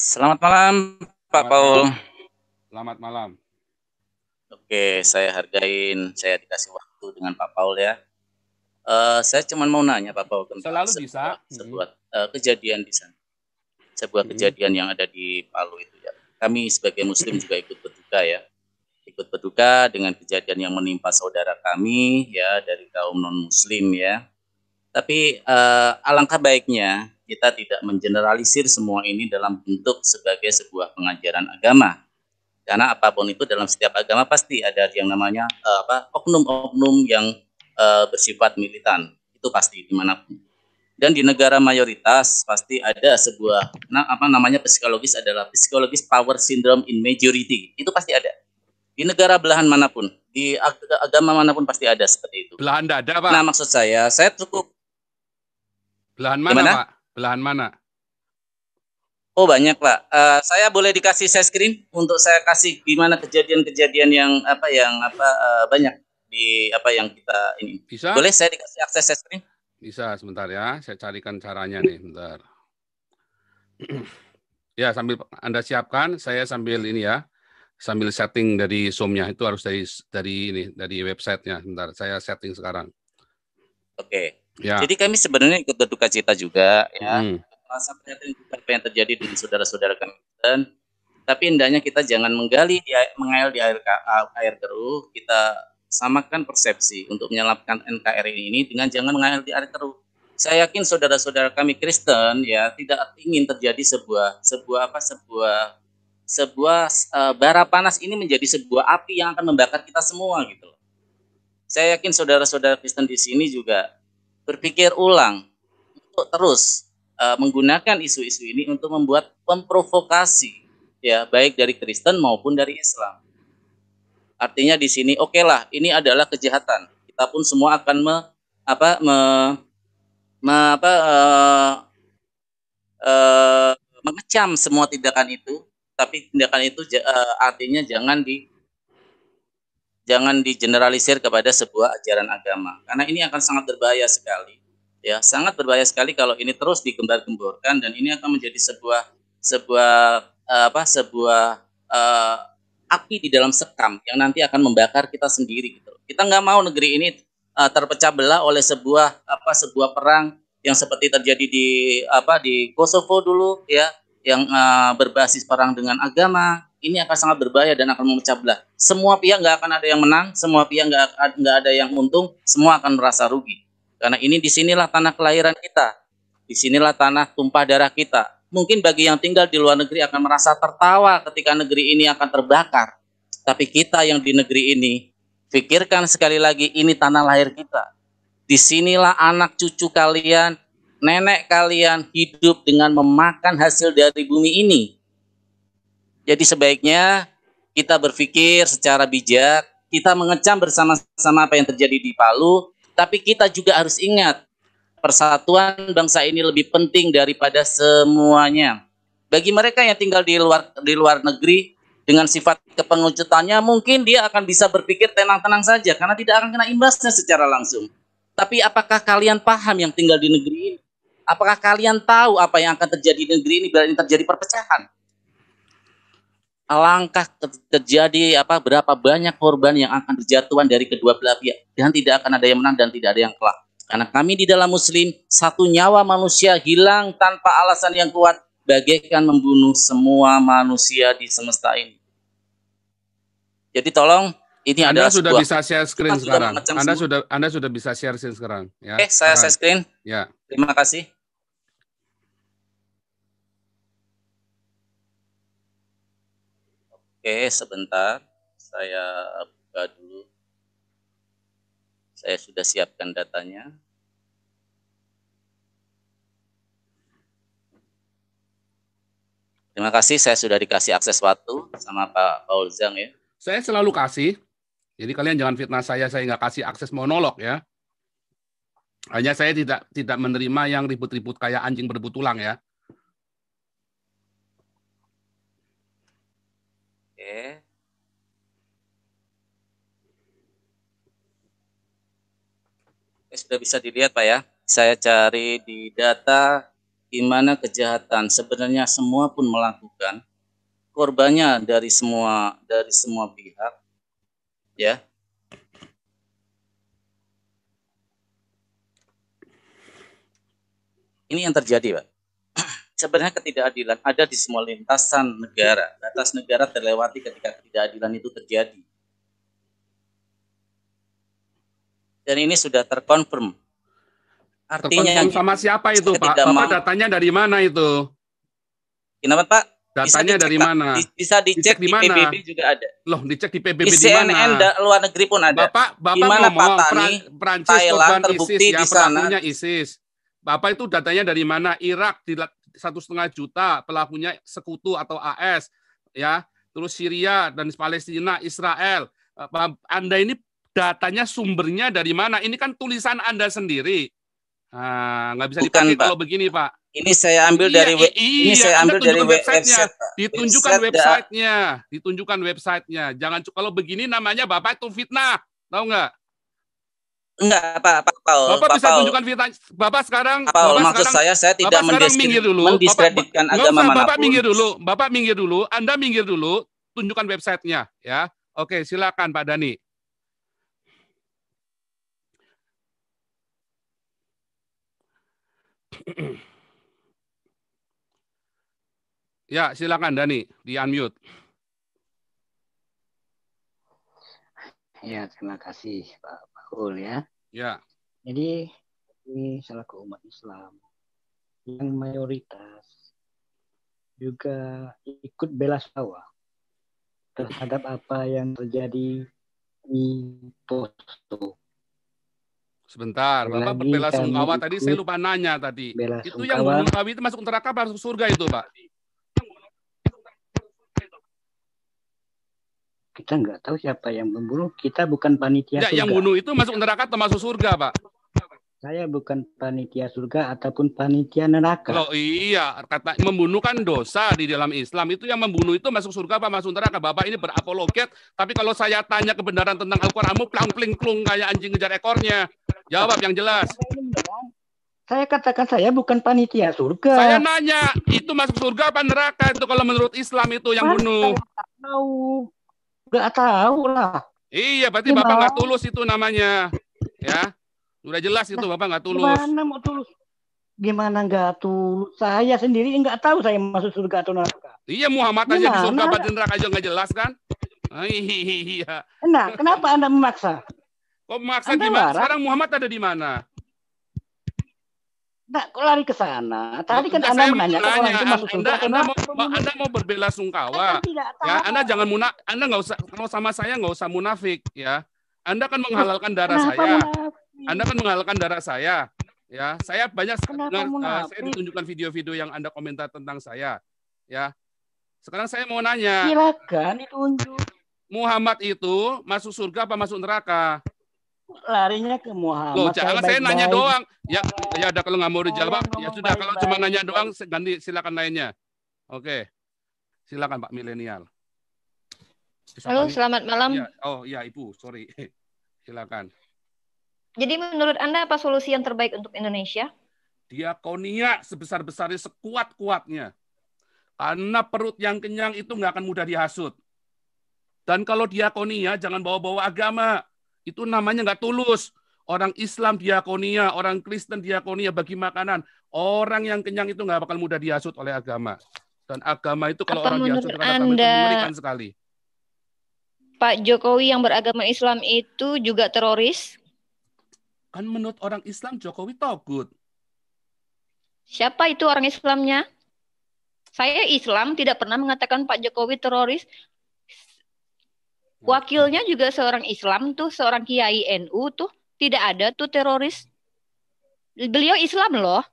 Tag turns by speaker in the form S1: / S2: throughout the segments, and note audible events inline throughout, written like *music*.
S1: Selamat malam, Pak Selamat Paul. Selamat malam. Oke, saya hargain, saya dikasih waktu dengan Pak Paul ya. Uh, saya cuma mau nanya Pak Paul tentang Selalu sebuah, bisa. Hmm. sebuah hmm. uh, kejadian di sana, sebuah hmm. kejadian yang ada di Palu itu ya. Kami sebagai Muslim juga ikut berduka ya, ikut berduka dengan kejadian yang menimpa saudara kami ya dari kaum non Muslim ya. Tapi eh, alangkah baiknya kita tidak mengeneralisir semua ini dalam bentuk sebagai sebuah pengajaran agama. Karena apapun itu dalam setiap agama pasti ada yang namanya eh, apa oknum-oknum yang eh, bersifat militan. Itu pasti dimanapun. Dan di negara mayoritas pasti ada sebuah nah, apa namanya psikologis adalah psikologis power syndrome in majority. Itu pasti ada di negara belahan manapun, di agama manapun pasti ada seperti itu. Belahan dada, Pak. Nah, maksud saya, saya cukup
S2: Belahan mana, Gimana? Pak? Belahan mana?
S1: Oh banyak pak. Uh, saya boleh dikasih saya screen untuk saya kasih gimana kejadian-kejadian yang apa yang apa uh, banyak di apa yang kita ini. Bisa. Boleh saya dikasih akses saya screen?
S2: Bisa sebentar ya. Saya carikan caranya nih, sebentar. *clears throat* ya sambil anda siapkan, saya sambil ini ya, sambil setting dari zoomnya itu harus dari dari ini dari websitenya. Bentar, saya setting sekarang.
S1: Oke. Okay. Ya. Jadi kami sebenarnya ikut berduka cita juga ya. Hmm. Masa prihatin juga apa yang terjadi dengan saudara-saudara kami dan tapi indahnya kita jangan menggali di air, mengail di air air keruh, kita samakan persepsi untuk menyelamatkan NKRI ini dengan jangan mengail di air keruh. Saya yakin saudara-saudara kami Kristen ya tidak ingin terjadi sebuah sebuah apa sebuah sebuah uh, bara panas ini menjadi sebuah api yang akan membakar kita semua gitu loh. Saya yakin saudara-saudara Kristen di sini juga berpikir ulang untuk terus uh, menggunakan isu-isu ini untuk membuat pemprovokasi ya baik dari Kristen maupun dari Islam. Artinya di sini oke okay lah ini adalah kejahatan. Kita pun semua akan me, apa me, me apa uh, uh, mengecam semua tindakan itu, tapi tindakan itu uh, artinya jangan di jangan digeneralisir kepada sebuah ajaran agama karena ini akan sangat berbahaya sekali ya sangat berbahaya sekali kalau ini terus digembar-gemborkan dan ini akan menjadi sebuah sebuah eh, apa sebuah uh, api di dalam sekam yang nanti akan membakar kita sendiri gitu kita nggak mau negeri ini uh, terpecah belah oleh sebuah apa sebuah perang yang seperti terjadi di apa di Kosovo dulu ya yang uh, berbasis perang dengan agama ini akan sangat berbahaya dan akan memecah belah. Semua pihak nggak akan ada yang menang, semua pihak nggak nggak ada yang untung, semua akan merasa rugi. Karena ini disinilah tanah kelahiran kita, disinilah tanah tumpah darah kita. Mungkin bagi yang tinggal di luar negeri akan merasa tertawa ketika negeri ini akan terbakar. Tapi kita yang di negeri ini, pikirkan sekali lagi ini tanah lahir kita. Disinilah anak cucu kalian, nenek kalian hidup dengan memakan hasil dari bumi ini jadi sebaiknya kita berpikir secara bijak, kita mengecam bersama-sama apa yang terjadi di Palu, tapi kita juga harus ingat persatuan bangsa ini lebih penting daripada semuanya. Bagi mereka yang tinggal di luar di luar negeri dengan sifat kepengecutannya mungkin dia akan bisa berpikir tenang-tenang saja karena tidak akan kena imbasnya secara langsung. Tapi apakah kalian paham yang tinggal di negeri ini? Apakah kalian tahu apa yang akan terjadi di negeri ini bila ini terjadi perpecahan? alangkah terjadi apa berapa banyak korban yang akan berjatuhan dari kedua belah pihak dan tidak akan ada yang menang dan tidak ada yang kalah. Karena kami di dalam muslim satu nyawa manusia hilang tanpa alasan yang kuat bagaikan membunuh semua manusia di semesta ini. Jadi tolong ini Anda adalah sudah sebuah, bisa share screen sekarang. Anda semua. sudah
S2: Anda sudah bisa share
S1: screen sekarang ya. Oke, eh, saya share screen. Ya. Terima kasih. Oke, sebentar. Saya buka dulu. Saya sudah siapkan datanya. Terima kasih saya sudah dikasih akses waktu sama Pak Paul Zhang ya.
S2: Saya selalu kasih. Jadi kalian jangan fitnah saya, saya nggak kasih akses monolog ya. Hanya saya tidak tidak menerima yang ribut-ribut kayak anjing berebut tulang ya.
S1: sudah bisa dilihat Pak ya. Saya cari di data di mana kejahatan sebenarnya semua pun melakukan korbannya dari semua dari semua pihak ya. Ini yang terjadi, Pak. *clears throat* Sebenarnya ketidakadilan ada di semua lintasan negara. Batas negara terlewati ketika ketidakadilan itu terjadi dan ini sudah terkonfirm.
S2: Artinya yang gitu. sama siapa itu Pak? Bapak datanya dari mana itu?
S1: Kenapa Pak? Datanya dari mana? Bisa dicek, di, mana? PBB juga ada. Loh, dicek di PBB di, di mana? CNN dan luar negeri pun ada. Bapak, Bapak mau ngomong Patani, Prancis Thailand terbukti ISIS, ya, di sana.
S2: ISIS. Bapak itu datanya dari mana? Irak di satu setengah juta pelakunya sekutu atau AS, ya. Terus Syria dan Palestina, Israel. Anda ini datanya sumbernya dari mana? Ini kan tulisan Anda sendiri. Nah, nggak bisa dipakai pak. kalau begini, Pak. Ini saya ambil iya, dari iya, ini saya ambil dari websitenya. Website, ditunjukkan website websitenya, ditunjukkan websitenya. Jangan kalau begini namanya Bapak itu fitnah, tahu nggak?
S1: Enggak, Pak, Pak Paul. Bapak Pak bisa Paul. tunjukkan
S2: fitnah. Bapak sekarang Pak Paul, Bapak sekarang, saya saya tidak Bapak minggir dulu. mendiskreditkan
S1: Bapak, agama usah, Bapak minggir dulu.
S2: Bapak minggir dulu, Anda minggir dulu, tunjukkan websitenya ya. Oke, silakan Pak Dani. *clears throat* ya, silakan Dani, di unmute.
S3: Ya, terima kasih Pak Paul ya. Ya. Jadi ini selaku umat Islam yang mayoritas juga ikut bela tawa terhadap apa yang terjadi di Poso
S2: Sebentar, Bapak berbela kan sungkawa tadi saya lupa nanya tadi. Bela itu yang mengetahui itu masuk neraka masuk surga itu, Pak?
S1: Kita nggak tahu siapa yang membunuh. Kita bukan panitia ya, surga. Yang bunuh
S2: itu masuk neraka atau masuk surga, Pak?
S1: Saya bukan panitia surga ataupun panitia neraka. Loh
S2: iya, kata membunuh kan dosa di dalam Islam. Itu yang membunuh itu masuk surga apa masuk neraka? Bapak ini berapologet, tapi kalau saya tanya kebenaran tentang Al-Qur'anmu plang-pling klung kayak anjing ngejar ekornya. Jawab yang jelas.
S3: Saya katakan saya bukan panitia surga. Saya nanya,
S2: itu masuk surga apa neraka itu kalau menurut Islam itu yang bunuh?
S3: tahu. Enggak tahu lah.
S2: Iya, berarti Bapak enggak tulus itu namanya. Ya. Sudah jelas itu Bapak enggak tulus. Gimana
S3: mau tulus? Gimana nggak tulus? Saya sendiri enggak tahu saya masuk surga atau neraka.
S2: Iya, Muhammad aja di surga, apa neraka aja enggak jelas kan? Ah, iya.
S3: Nah, kenapa Anda memaksa?
S2: Kok maksa Anda gimana? Larang. Sekarang Muhammad ada di mana?
S3: Nah, kok lari ke sana? Tadi kan Anda menanyakan oh, orang itu masuk surga. Anda, anda,
S2: mau, anda mau berbela sungkawa. Kan ya, Anda jangan munafik. Anda nggak usah kalau sama saya nggak usah munafik ya. Anda kan menghalalkan darah Kenapa saya.
S3: Munafik?
S2: Anda kan menghalalkan darah saya. Ya, saya banyak dengar, uh, nah, eh, saya ditunjukkan video-video yang Anda komentar tentang saya. Ya. Sekarang saya mau nanya.
S3: Silakan ditunjuk.
S2: Muhammad itu masuk surga apa masuk neraka?
S3: larinya ke Muhammad. Loh, jangan saya, saya nanya doang.
S2: Ya, ya ada kalau nggak mau dijawab, oh, ya sudah. Baik, kalau baik. cuma nanya doang, ganti silakan lainnya. Oke, silakan Pak Milenial.
S3: Halo, selamat malam. Ya,
S2: oh iya, Ibu, sorry. *laughs* silakan.
S3: Jadi menurut Anda apa solusi yang terbaik untuk Indonesia?
S2: Diakonia sebesar-besarnya, sekuat-kuatnya. Karena perut yang kenyang itu nggak akan mudah dihasut. Dan kalau diakonia, jangan bawa-bawa agama itu namanya nggak tulus. Orang Islam diakonia, orang Kristen diakonia bagi makanan. Orang yang kenyang itu nggak bakal mudah diasut oleh agama. Dan agama itu kalau Apa orang diasut terhadap agama itu sekali.
S3: Pak Jokowi yang beragama Islam itu juga teroris? Kan menurut
S2: orang Islam Jokowi togut.
S3: Siapa itu orang Islamnya? Saya Islam tidak pernah mengatakan Pak Jokowi teroris. Nah. Wakilnya juga seorang Islam tuh, seorang kiai NU tuh, tidak ada tuh teroris. Beliau Islam loh.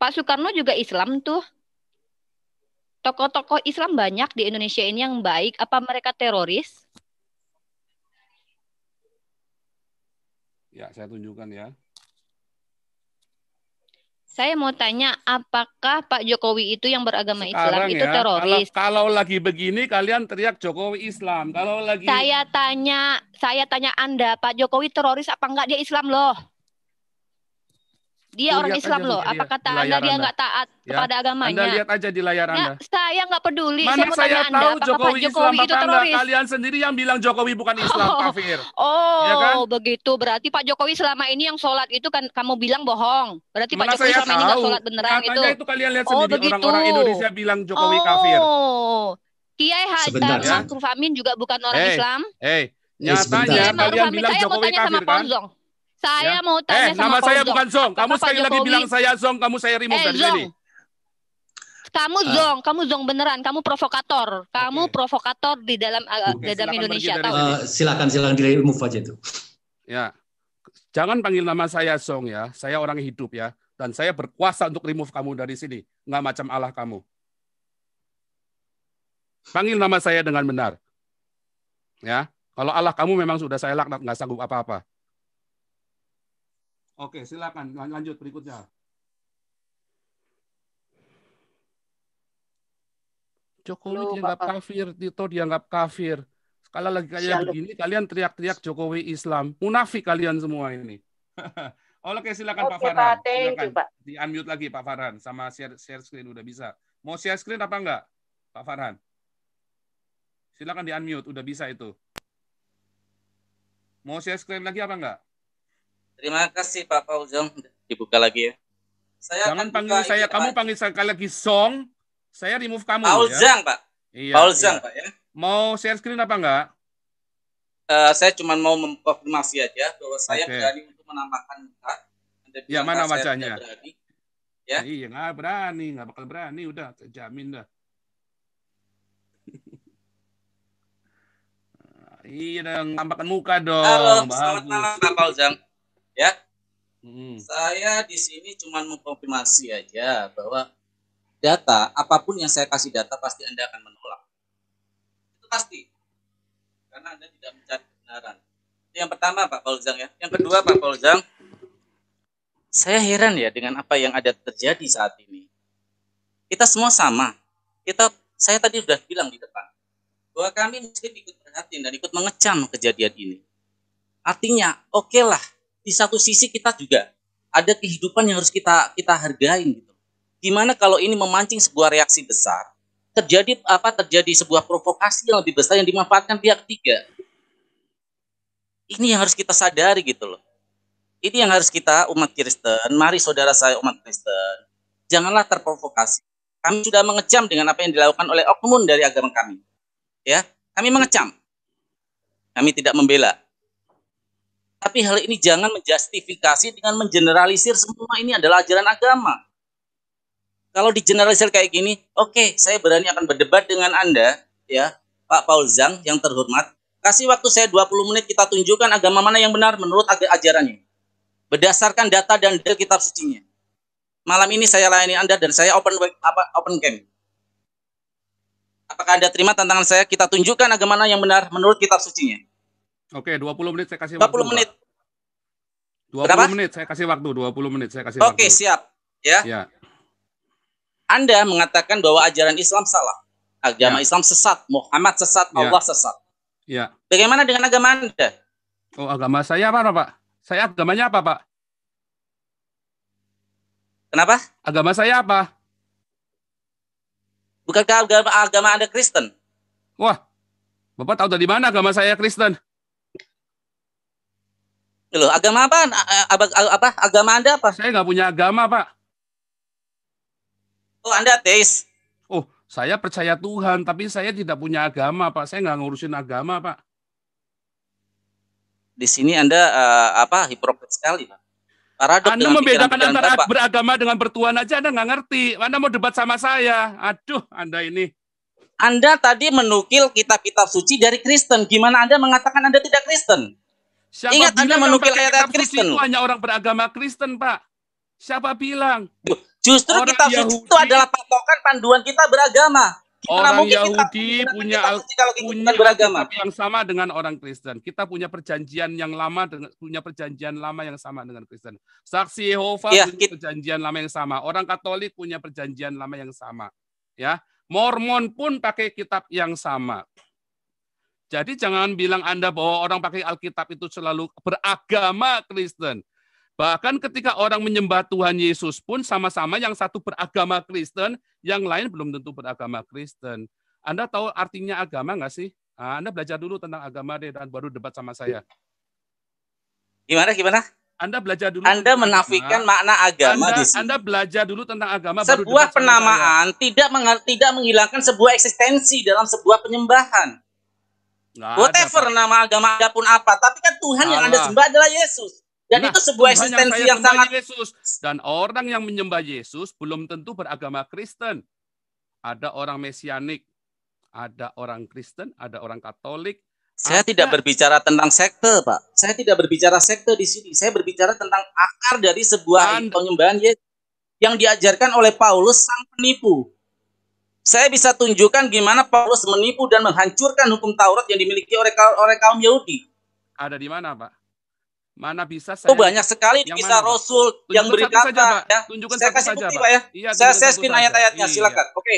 S3: Pak Soekarno juga Islam tuh. Tokoh-tokoh Islam banyak di Indonesia ini yang baik. Apa mereka teroris?
S2: Ya, saya tunjukkan ya.
S3: Saya mau tanya, apakah Pak Jokowi itu yang beragama Sekarang Islam ya, itu teroris?
S2: Kalau, kalau lagi begini kalian teriak Jokowi Islam. Kalau
S3: lagi Saya tanya, saya tanya Anda, Pak Jokowi teroris apa enggak? Dia Islam loh. Dia orang Islam loh. Apa kata anda dia nggak taat ya. kepada agamanya? Anda lihat aja
S2: di layar anda.
S3: saya nggak peduli. Mana saya, saya tahu anda, Jokowi, Pak Jokowi Islam, itu teroris? Kalian
S2: sendiri yang bilang Jokowi bukan Islam, oh. kafir.
S3: Oh, ya kan? begitu. Berarti Pak Jokowi selama ini yang sholat itu kan kamu bilang bohong. Berarti Mana Pak Jokowi selama ini nggak sholat beneran Katanya itu. itu kalian lihat oh, sendiri begitu. orang-orang Indonesia bilang Jokowi oh. kafir. Kiai Hajar ya. Ma'ruf Amin juga bukan orang Islam.
S2: Hey, eh, nyatanya kalian bilang Jokowi kafir kan?
S3: Saya ya? mau tanya eh, sama nama saya bukan Zong. Kamu sekali lagi bilang saya Zong,
S2: kamu saya remove eh, dari sini.
S3: Kamu ah. Zong, kamu Zong beneran, kamu provokator. Kamu okay. provokator di dalam uh, eh, okay, dalam silakan Indonesia. Uh,
S1: silakan silakan di remove aja itu.
S2: Ya. Jangan panggil nama saya Zong ya. Saya orang hidup ya dan saya berkuasa untuk remove kamu dari sini. Enggak macam Allah kamu. Panggil nama saya dengan benar. Ya, kalau Allah kamu memang sudah saya laknat, nggak sanggup apa-apa. Oke, silakan lanjut berikutnya. Jokowi Loh, dianggap Bapak. kafir, Tito dianggap kafir. Kalau lagi kayak begini, kalian teriak-teriak Jokowi Islam. Munafik kalian semua ini. *laughs* Oke, silakan Oke, Pak Farhan. Pak, silakan. You, Pak. Di unmute lagi Pak Farhan sama share share screen udah bisa. Mau share screen apa enggak? Pak Farhan. Silakan di unmute udah bisa itu.
S1: Mau share screen lagi apa enggak? Terima kasih Pak Fauzong. Dibuka lagi ya. Saya Jangan panggil saya, kamu
S2: panggil saya lagi Song. Saya remove kamu Paul ya. Pak. Iya. Zhang iya. Pak ya. Mau share screen apa enggak?
S1: Uh, saya cuma mau mengkonfirmasi aja bahwa saya okay. berani untuk menampakkan muka. Ya, mana wajahnya? Ya. Nah, Iya, nggak berani,
S2: nggak bakal berani, udah jamin dah. *laughs* Iya dong, tampakkan muka dong. Halo, selamat malam Pak
S1: Pauzang ya. Hmm. Saya di sini cuma mengkonfirmasi aja bahwa data apapun yang saya kasih data pasti Anda akan menolak. Itu pasti. Karena Anda tidak mencari kebenaran. Itu yang pertama Pak Paulzang ya. Yang kedua Pak Paulzang, saya heran ya dengan apa yang ada terjadi saat ini. Kita semua sama. Kita saya tadi sudah bilang di depan bahwa kami mesti ikut perhatian dan ikut mengecam kejadian ini. Artinya, oke okay lah, di satu sisi kita juga ada kehidupan yang harus kita kita hargain gitu. Gimana kalau ini memancing sebuah reaksi besar? Terjadi apa? Terjadi sebuah provokasi yang lebih besar yang dimanfaatkan pihak ketiga. Ini yang harus kita sadari gitu loh. Ini yang harus kita umat Kristen, mari saudara saya umat Kristen, janganlah terprovokasi. Kami sudah mengecam dengan apa yang dilakukan oleh oknum dari agama kami. Ya, kami mengecam. Kami tidak membela. Tapi hal ini jangan menjustifikasi dengan mengeneralisir semua ini adalah ajaran agama. Kalau digeneralisir kayak gini, oke, okay, saya berani akan berdebat dengan Anda, ya, Pak Paul Zhang yang terhormat. Kasih waktu saya 20 menit kita tunjukkan agama mana yang benar menurut ajarannya. Berdasarkan data dan data kitab sucinya. Malam ini saya layani Anda dan saya open apa open game. Apakah Anda terima tantangan saya? Kita tunjukkan agama mana yang benar menurut kitab sucinya. Oke, 20 menit saya kasih 20 waktu. 20 menit. 20 Berapa? menit
S2: saya kasih waktu, 20 menit saya kasih Oke, waktu. Oke, siap. Ya. ya.
S1: Anda mengatakan bahwa ajaran Islam salah. Agama ya. Islam sesat, Muhammad sesat, ya. Allah sesat. Ya. Bagaimana dengan agama Anda?
S2: Oh, agama saya apa, Pak? Saya agamanya apa, Pak? Kenapa? Agama saya apa? Bukankah agama, agama Anda Kristen? Wah, Bapak tahu dari mana agama saya Kristen? Gitu loh, agama apa? Apa, apa? Agama Anda apa? Saya nggak punya agama, Pak. Oh, Anda ateis? Oh, saya percaya Tuhan, tapi saya tidak punya agama, Pak. Saya nggak ngurusin agama, Pak.
S1: Di sini Anda uh, apa hipokrit sekali, Pak. Paradok anda membedakan antara Bapak.
S2: beragama dengan bertuan aja Anda nggak ngerti. Anda mau
S1: debat sama saya. Aduh, Anda ini. Anda tadi menukil kitab-kitab suci dari Kristen. Gimana Anda mengatakan Anda tidak Kristen? Siapa Ingat bilang Anda menukil ayat-ayat Kristen. Itu hanya orang beragama Kristen, Pak. Siapa bilang? Justru orang kitab Yahudi, suci itu adalah patokan panduan kita beragama. Kita orang mungkin
S2: Yahudi kita, punya kita suci kalau kita gitu punya beragama. yang sama dengan orang Kristen. Kita punya perjanjian yang lama dengan punya perjanjian lama yang sama dengan Kristen. Saksi Yehova ya, punya kita, perjanjian lama yang sama. Orang Katolik punya perjanjian lama yang sama. Ya, Mormon pun pakai kitab yang sama. Jadi jangan bilang Anda bahwa orang pakai Alkitab itu selalu beragama Kristen. Bahkan ketika orang menyembah Tuhan Yesus pun sama-sama yang satu beragama Kristen, yang lain belum tentu beragama Kristen. Anda tahu artinya agama nggak sih? Ah, Anda belajar dulu tentang agama deh dan baru debat sama saya.
S1: Gimana gimana? Anda belajar dulu. Anda menafikan agama. makna agama Anda, di sini. Anda belajar dulu tentang agama. Sebuah penamaan tidak meng tidak menghilangkan sebuah eksistensi dalam sebuah penyembahan. Nggak Whatever ada, nama agama pun apa, tapi kan Tuhan Allah. yang Anda sembah adalah Yesus. Dan nah, itu sebuah Tuhan eksistensi yang, yang sangat
S2: Yesus. Dan orang yang menyembah Yesus belum tentu beragama Kristen. Ada orang mesianik, ada orang Kristen, ada orang
S1: Katolik. Saya ada... tidak berbicara tentang sekte, Pak. Saya tidak berbicara sekte di sini. Saya berbicara tentang akar dari sebuah penyembahan Yesus yang diajarkan oleh Paulus sang penipu. Saya bisa tunjukkan gimana Paulus menipu dan menghancurkan hukum Taurat yang dimiliki oleh oleh kaum Yahudi. Ada di mana, Pak?
S2: Mana bisa
S1: saya? Oh, banyak sekali yang kisah mana, Rasul Tunjukkan yang berkata saja, ya. Tunjukkan saya kasih bukti, Pak ya. Iya, saya saya skin ayat-ayatnya, iya. silakan. Oke.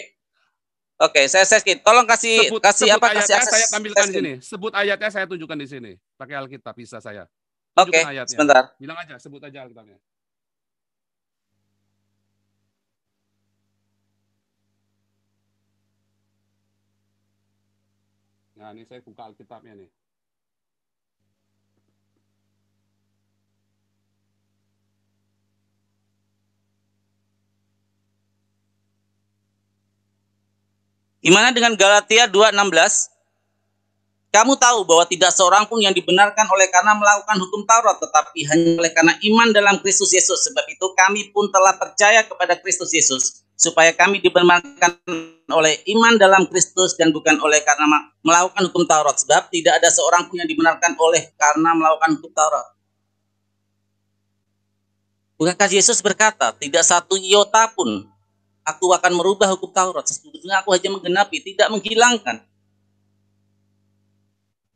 S1: Oke, saya saya Tolong kasih sebut, kasih sebut apa ayatnya, kasih akses. Saya tampilkan di sini.
S2: Sebut ayatnya saya tunjukkan di sini. Pakai Alkitab bisa saya. Oke, okay, sebentar. Bilang aja, sebut aja Alkitabnya. Nah, ini saya buka Alkitabnya nih.
S1: Gimana dengan Galatia 2:16? Kamu tahu bahwa tidak seorang pun yang dibenarkan oleh karena melakukan hukum Taurat, tetapi hanya oleh karena iman dalam Kristus Yesus. Sebab itu kami pun telah percaya kepada Kristus Yesus supaya kami dibenarkan oleh iman dalam Kristus dan bukan oleh karena melakukan hukum Taurat sebab tidak ada seorang pun yang dibenarkan oleh karena melakukan hukum Taurat. Bukankah Yesus berkata, tidak satu iota pun aku akan merubah hukum Taurat. Sesungguhnya aku hanya menggenapi, tidak menghilangkan.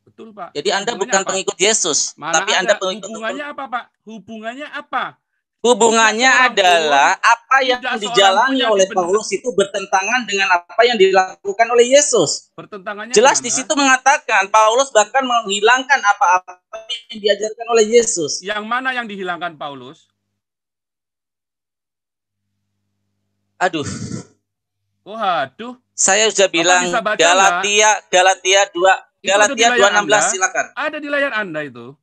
S2: Betul, Pak. Jadi Anda hubungannya bukan apa? pengikut
S1: Yesus, Mana tapi ada. Anda pengikut
S2: Hubungannya apa, Pak? Hubungannya apa?
S1: Hubungannya Tidak adalah apa yang dijalani oleh Paulus itu bertentangan dengan apa yang dilakukan oleh Yesus. Bertentangannya Jelas di situ mengatakan Paulus bahkan menghilangkan apa-apa yang diajarkan oleh Yesus. Yang mana yang dihilangkan Paulus? Aduh. Waduh. aduh. Saya sudah bilang Galatia Galatia 2 Galatia 216 silakan. Ada di layar Anda itu.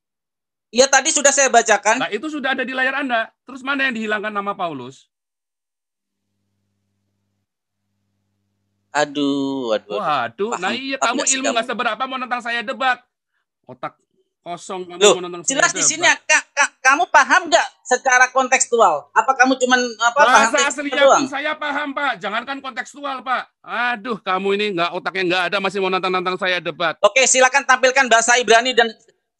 S1: Iya tadi sudah saya bacakan. Nah,
S2: itu sudah ada di layar Anda. Terus mana yang dihilangkan nama Paulus?
S1: Aduh, aduh. Waduh, nah iya kamu ilmu nggak seberapa mau tentang saya debat. Otak kosong kamu Loh, mau nonton jelas di sini ka, ya, ka, kamu paham nggak secara kontekstual apa kamu cuman apa bahasa paham aslinya pun
S2: saya paham pak jangankan kontekstual pak aduh kamu ini nggak otaknya nggak ada masih mau nantang nantang saya debat oke
S1: silakan tampilkan bahasa Ibrani dan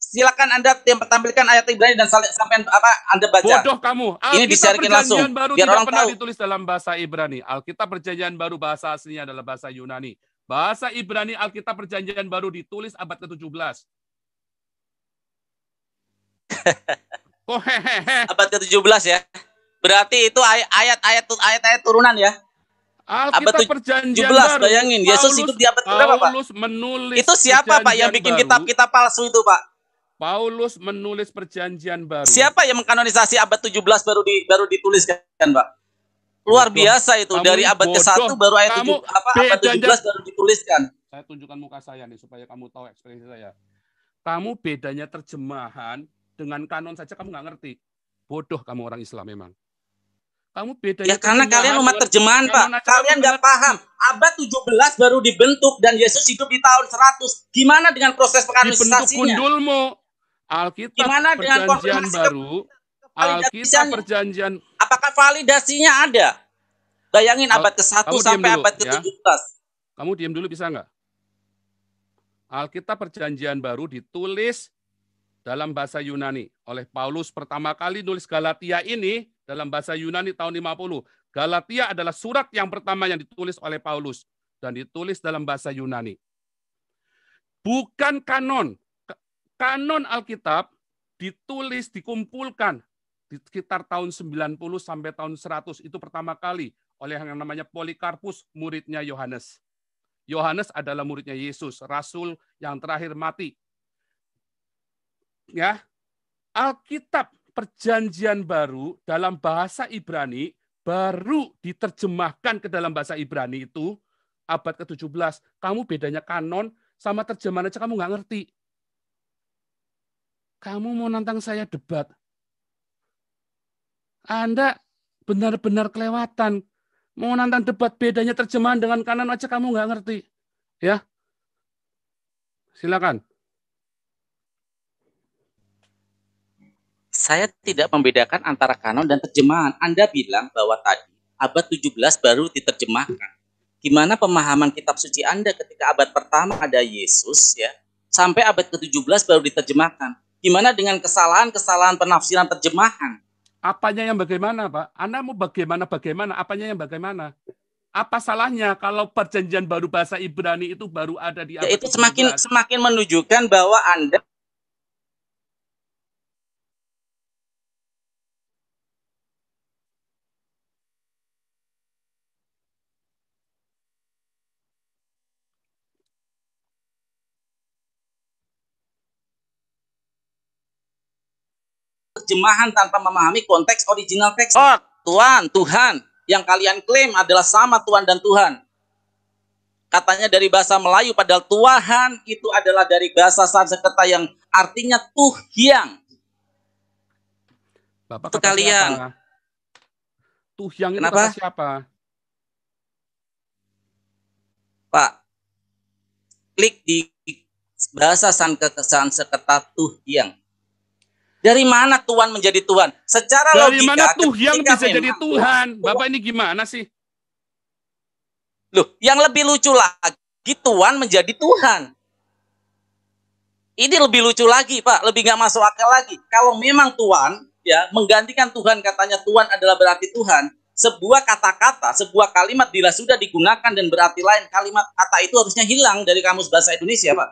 S1: silakan Anda tampilkan ayat Ibrani dan sampai apa Anda baca. Bodoh kamu. Al Ini disiarkan langsung baru biar orang pernah tahu.
S2: ditulis dalam bahasa Ibrani. Alkitab Perjanjian Baru bahasa aslinya adalah bahasa Yunani. Bahasa Ibrani Alkitab Perjanjian Baru ditulis
S1: abad ke-17. *laughs* Abad ke-17 ya. Berarti itu ayat-ayat ayat-ayat turunan ya. Alkitab abad perjanjian 17, baru. bayangin Yesus itu di abad berapa
S2: Pak? Menulis itu siapa Pak yang bikin kitab-kitab
S1: palsu itu Pak? Paulus menulis perjanjian baru. Siapa yang mengkanonisasi abad 17 baru di baru dituliskan, Pak? Luar bodoh. biasa itu kamu dari abad ke-1 baru ayat kamu 7 apa abad 17 baru
S2: dituliskan. Saya tunjukkan muka saya nih supaya kamu tahu ekspresi saya. Kamu bedanya terjemahan dengan kanon saja kamu nggak ngerti.
S1: Bodoh kamu orang Islam memang.
S2: Kamu beda ya karena kalian umat terjemahan Pak.
S1: Kalian nggak paham. Abad 17 baru dibentuk dan Yesus hidup di tahun 100. Gimana dengan proses pekanisasinya? Dibentuk gundulmu. Alkitab Gimana perjanjian baru, Alkitab perjanjian apakah validasinya ada? Bayangin abad
S2: ke-1 sampai dulu, abad ke-17. Ya. Kamu diam dulu bisa nggak? Alkitab perjanjian baru ditulis dalam bahasa Yunani oleh Paulus pertama kali nulis Galatia ini dalam bahasa Yunani tahun 50. Galatia adalah surat yang pertama yang ditulis oleh Paulus dan ditulis dalam bahasa Yunani. Bukan kanon, kanon Alkitab ditulis, dikumpulkan di sekitar tahun 90 sampai tahun 100 itu pertama kali oleh yang namanya Polikarpus, muridnya Yohanes. Yohanes adalah muridnya Yesus, rasul yang terakhir mati. Ya. Alkitab Perjanjian Baru dalam bahasa Ibrani baru diterjemahkan ke dalam bahasa Ibrani itu abad ke-17. Kamu bedanya kanon sama terjemahan aja kamu nggak ngerti kamu mau nantang saya debat. Anda benar-benar kelewatan. Mau nantang debat bedanya terjemahan dengan kanan aja kamu nggak ngerti. Ya.
S1: Silakan. Saya tidak membedakan antara kanon dan terjemahan. Anda bilang bahwa tadi abad 17 baru diterjemahkan. Gimana pemahaman kitab suci Anda ketika abad pertama ada Yesus ya, sampai abad ke-17 baru diterjemahkan Gimana dengan kesalahan-kesalahan penafsiran terjemahan?
S2: Apanya yang bagaimana, Pak? Anda mau bagaimana bagaimana? Apanya yang bagaimana? Apa salahnya kalau perjanjian baru bahasa Ibrani itu baru ada di ya, Itu semakin 19? semakin
S1: menunjukkan bahwa Anda terjemahan tanpa memahami konteks original teks. Oh, Tuhan, Tuhan yang kalian klaim adalah sama Tuhan dan Tuhan. Katanya dari bahasa Melayu padahal Tuhan itu adalah dari bahasa Sanskerta yang artinya tuh yang. Bapak itu kalian.
S2: Tuh yang Kenapa? itu siapa?
S1: Pak, klik di bahasa Sanskerta tuh yang. Dari mana Tuhan menjadi Tuhan? Secara Dari logika, mana Tuhan yang bisa jadi Tuhan? Tuhan? Bapak ini gimana sih? Loh, yang lebih lucu lagi Tuhan menjadi Tuhan. Ini lebih lucu lagi, Pak. Lebih nggak masuk akal lagi. Kalau memang Tuhan ya menggantikan Tuhan katanya Tuhan adalah berarti Tuhan, sebuah kata-kata, sebuah kalimat bila sudah digunakan dan berarti lain, kalimat kata itu harusnya hilang dari kamus bahasa Indonesia, Pak.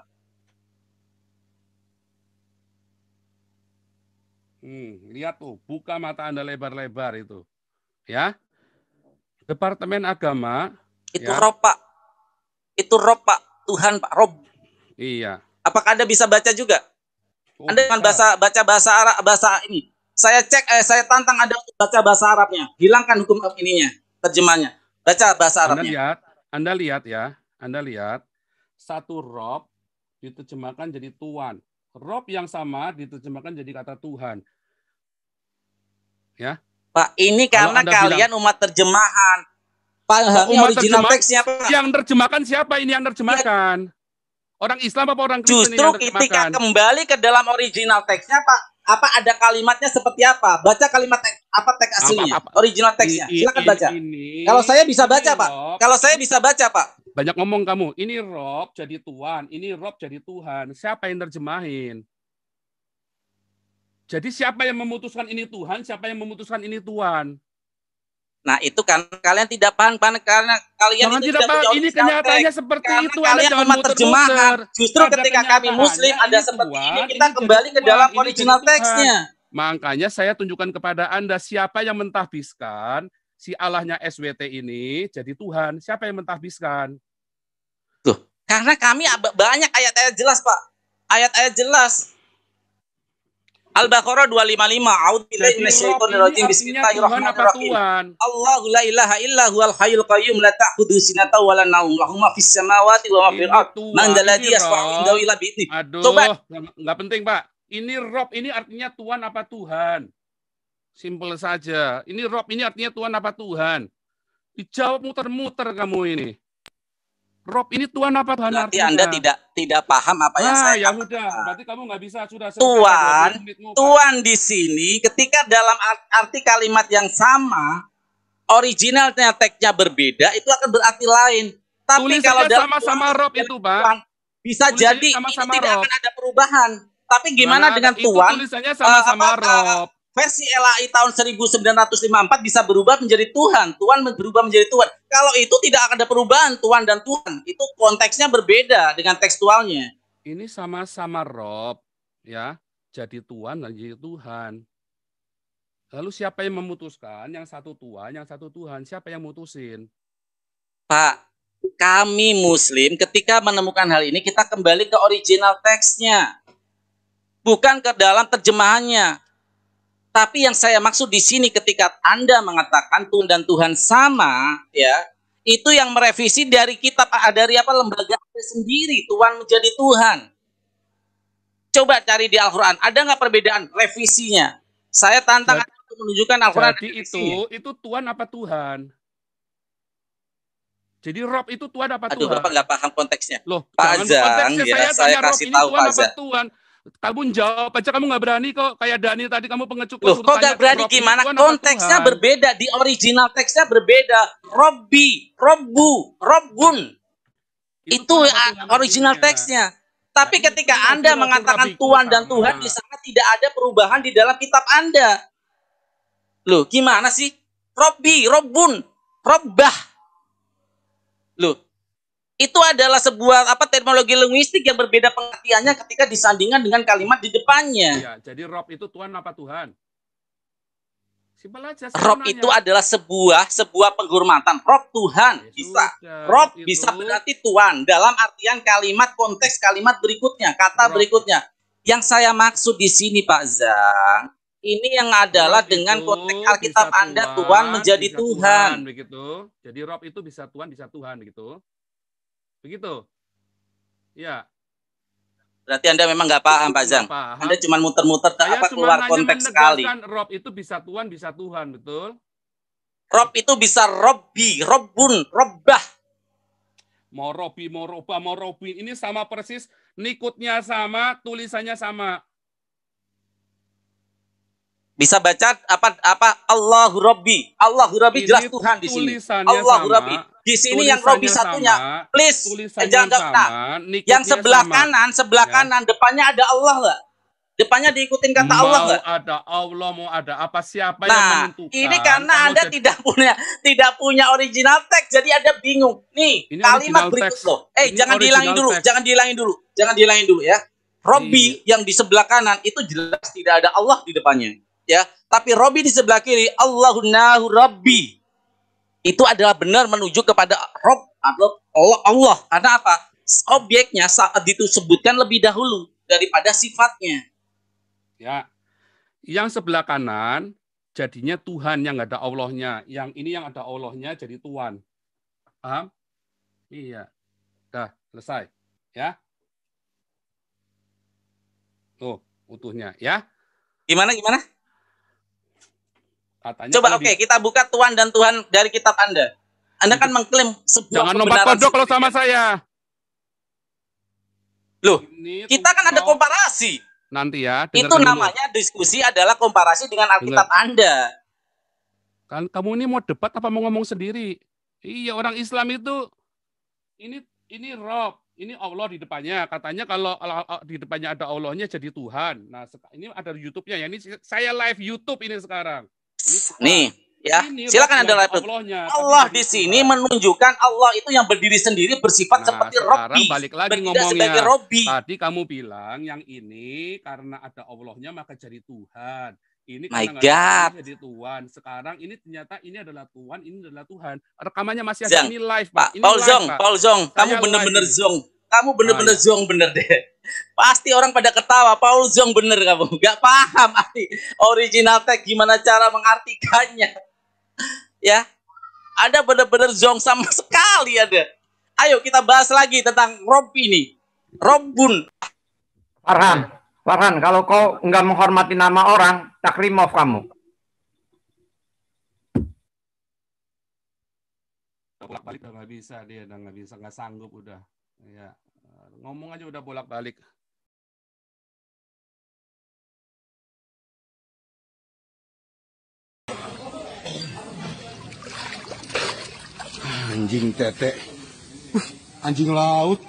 S2: Hmm, lihat tuh, buka mata Anda lebar-lebar itu. Ya. Departemen Agama.
S1: Itu ya. rob, Pak. Itu rob, Pak. Tuhan, Pak. Rob. Iya. Apakah Anda bisa baca juga? Oh, anda dengan bahasa baca bahasa Arab bahasa ini. Saya cek eh, saya tantang Anda untuk baca bahasa Arabnya. Hilangkan hukum ininya, terjemahnya. Baca bahasa Arabnya. Anda lihat,
S2: Anda lihat ya. Anda lihat satu rob diterjemahkan jadi tuan. Rob yang sama diterjemahkan jadi kata Tuhan
S1: ya. Pak, ini karena kalian bilang, umat terjemahan. Pak, umat original terjemah, teksnya
S2: Yang terjemahkan siapa ini yang terjemahkan? Ya. Orang Islam apa orang Kristen Justru yang ketika kembali
S1: ke dalam original teksnya Pak, apa ada kalimatnya seperti apa? Baca kalimat tek, apa teks aslinya? Apa, apa. Original teksnya. Silakan baca. Ini, Kalau saya bisa baca, Pak. Rob, Kalau saya bisa baca, Pak.
S2: Banyak ngomong kamu. Ini
S1: Rob jadi tuan, ini Rob jadi
S2: Tuhan. Siapa yang terjemahin? Jadi siapa yang memutuskan ini
S1: Tuhan, siapa yang memutuskan ini Tuhan? Nah itu kan kalian tidak paham, karena kalian jangan itu tidak paham. Ini kenyataannya seperti karena itu. Kalian jangan muter terjemahan. Justru ketika kami Muslim ada seperti Tuhan, ini kita ini kembali Tuhan, ke dalam original teksnya.
S2: Makanya saya tunjukkan kepada anda siapa yang mentahbiskan si Allahnya SWT ini jadi
S1: Tuhan. Siapa yang mentahbiskan? Tuh, karena kami banyak ayat-ayat jelas pak, ayat-ayat jelas Al-Baqarah 255. A'udzubillahi minasyaitonirrajim. Bismillahirrahmanirrahim. Allahu la ilaha illa huwal hayyul qayyum la ta'khudhu sinatan wa la nawm. Lahu ma fis samawati wa ma fil ard. Man dzalladzi yasfa'u indahu illa
S2: bi Coba enggak penting, Pak. Ini Rob ini artinya Tuhan apa Tuhan? Simpel saja. Ini Rob ini artinya Tuhan apa Tuhan? Dijawab muter-muter kamu ini. Rob ini tuan apa Tuhan Berarti artinya? Anda tidak tidak paham apa yang ah, saya ya
S1: sudah, udah, berarti
S2: kamu nggak bisa sudah Tuhan,
S1: tuan di sini ketika dalam arti kalimat yang sama originalnya teksnya berbeda itu akan berarti lain. Tapi Tulisannya kalau sama-sama Rob itu, Pak. Tuhan, bisa Tulis jadi sama -sama ini tidak Rob. akan ada perubahan. Tapi gimana Mana, dengan tuan? Tulisannya sama-sama uh, Rob versi LAI tahun 1954 bisa berubah menjadi Tuhan, Tuhan berubah menjadi Tuhan. Kalau itu tidak akan ada perubahan Tuhan dan Tuhan, itu konteksnya berbeda dengan tekstualnya. Ini
S2: sama-sama Rob, ya. Jadi Tuhan dan jadi Tuhan. Lalu siapa yang memutuskan? Yang satu Tuhan, yang satu Tuhan. Siapa yang mutusin?
S1: Pak, kami muslim ketika menemukan hal ini kita kembali ke original teksnya. Bukan ke dalam terjemahannya tapi yang saya maksud di sini ketika Anda mengatakan Tuhan dan Tuhan sama, ya, itu yang merevisi dari kitab eh, dari apa lembaga Anda sendiri, Tuhan menjadi Tuhan. Coba cari di Al-Qur'an, ada nggak perbedaan revisinya? Saya tantang jadi, untuk menunjukkan Al-Qur'an itu
S2: itu Tuhan apa Tuhan? Jadi Rob itu Tuhan apa Tuhan? Aduh, Bapak
S1: nggak paham konteksnya. Loh, Pak Azang, konteksnya ya, saya, saya kasih Rob tahu Pak Azang.
S2: Tuhan kamu jawab aja kamu nggak berani kok kayak Dani tadi kamu pengecut Loh, kok nggak berani gimana konteksnya
S1: berbeda di original teksnya berbeda Robbi Robbu Robbun itu, itu kan ah, original teksnya tapi nah, ketika kan Anda mengatakan Tuhan dan Tuhan nah. di sana tidak ada perubahan di dalam kitab Anda. Loh, gimana sih? Robbi, Robbun, Robbah. Loh, itu adalah sebuah apa terminologi linguistik yang berbeda pengertiannya ketika disandingkan dengan kalimat di depannya. Iya, jadi rob itu Tuhan apa Tuhan? Rob itu adalah sebuah sebuah penghormatan. Rob Tuhan ya, bisa. rob bisa berarti Tuhan dalam artian kalimat konteks kalimat berikutnya, kata rob. berikutnya. Yang saya maksud di sini Pak Zang, ini yang adalah rob dengan konteks Alkitab Anda Tuhan, Tuhan menjadi Tuhan. Tuhan
S2: begitu. Jadi rob itu bisa Tuhan, bisa Tuhan begitu. Begitu. Ya.
S1: Berarti Anda memang nggak paham, Pak Zang. Paham. Anda cuma muter-muter tak apa keluar konteks sekali. Rob
S2: itu bisa Tuhan, bisa Tuhan, betul?
S1: Rob itu bisa Robbi, Robun,
S2: Robbah. Mau Robbi, mau Robah, mau Robin. Ini sama persis, nikutnya sama, tulisannya sama.
S1: Bisa baca apa apa Allahu Rabbi. Allahu Rabbi ini jelas Tuhan di sini. Allahu sama, Rabbi. Di sini yang Rabbi satunya. Sama, Please jangan nah, yang sebelah sama. kanan, sebelah ya. kanan depannya ada Allah enggak? Depannya diikutin kata mau Allah enggak? Ada Allah mau ada apa siapa nah, yang menentukan? ini karena Anda jadi... tidak punya tidak punya original text jadi ada bingung. Nih, ini kalimat berikut loh. Eh, ini jangan dihilangin dulu, jangan dihilangin dulu. Jangan dihilangin dulu ya. Robi iya. yang di sebelah kanan itu jelas tidak ada Allah di depannya ya tapi Robi di sebelah kiri Allahu Robi itu adalah benar menuju kepada Rob atau Allah karena apa objeknya saat itu sebutkan lebih dahulu daripada sifatnya ya
S2: yang sebelah kanan jadinya Tuhan yang ada Allahnya yang ini yang ada Allahnya jadi Tuhan paham iya dah selesai ya
S1: tuh utuhnya ya gimana gimana Katanya Coba oke, okay, kita buka Tuhan dan Tuhan dari kitab Anda. Anda kan mengklaim sebuah Jangan lompat kodok kalau sama saya. Loh, Ini kita kan ada komparasi. Nanti ya. Itu namanya dulu. diskusi adalah komparasi dengan Alkitab Dengar. Anda.
S2: Kan kamu ini mau debat apa mau ngomong sendiri? Iya, orang Islam itu ini ini Rob, ini Allah di depannya. Katanya kalau di depannya ada Allahnya jadi Tuhan. Nah, ini ada YouTube-nya ya. Ini saya live YouTube ini sekarang. Nih,
S1: ya. Silakan ada laptop. Allah di sini menunjukkan Allah itu yang berdiri sendiri bersifat nah, seperti Robbi. balik lagi ngomongnya. sebagai Robbi. Tadi kamu
S2: bilang yang ini karena ada Allahnya maka jadi Tuhan. Ini My God. jadi Tuhan. Sekarang ini ternyata ini adalah Tuhan, ini adalah Tuhan. Rekamannya masih ada ini
S1: live, Pak. Ini Paul live, Zong, Pak. Paul Zong, kamu benar-benar Zong kamu bener-bener ah, iya. zong bener deh. Pasti orang pada ketawa, Paul zong bener kamu. Gak paham arti original tag gimana cara mengartikannya. ya. Ada bener-bener zong sama sekali ada. Ayo kita bahas lagi tentang Rob ini. Robun. Farhan, Farhan, kalau kau nggak menghormati nama orang, tak remove kamu. balik udah nggak bisa dia udah nggak bisa nggak sanggup udah ya Ngomong aja udah bolak-balik. Anjing tete. anjing laut.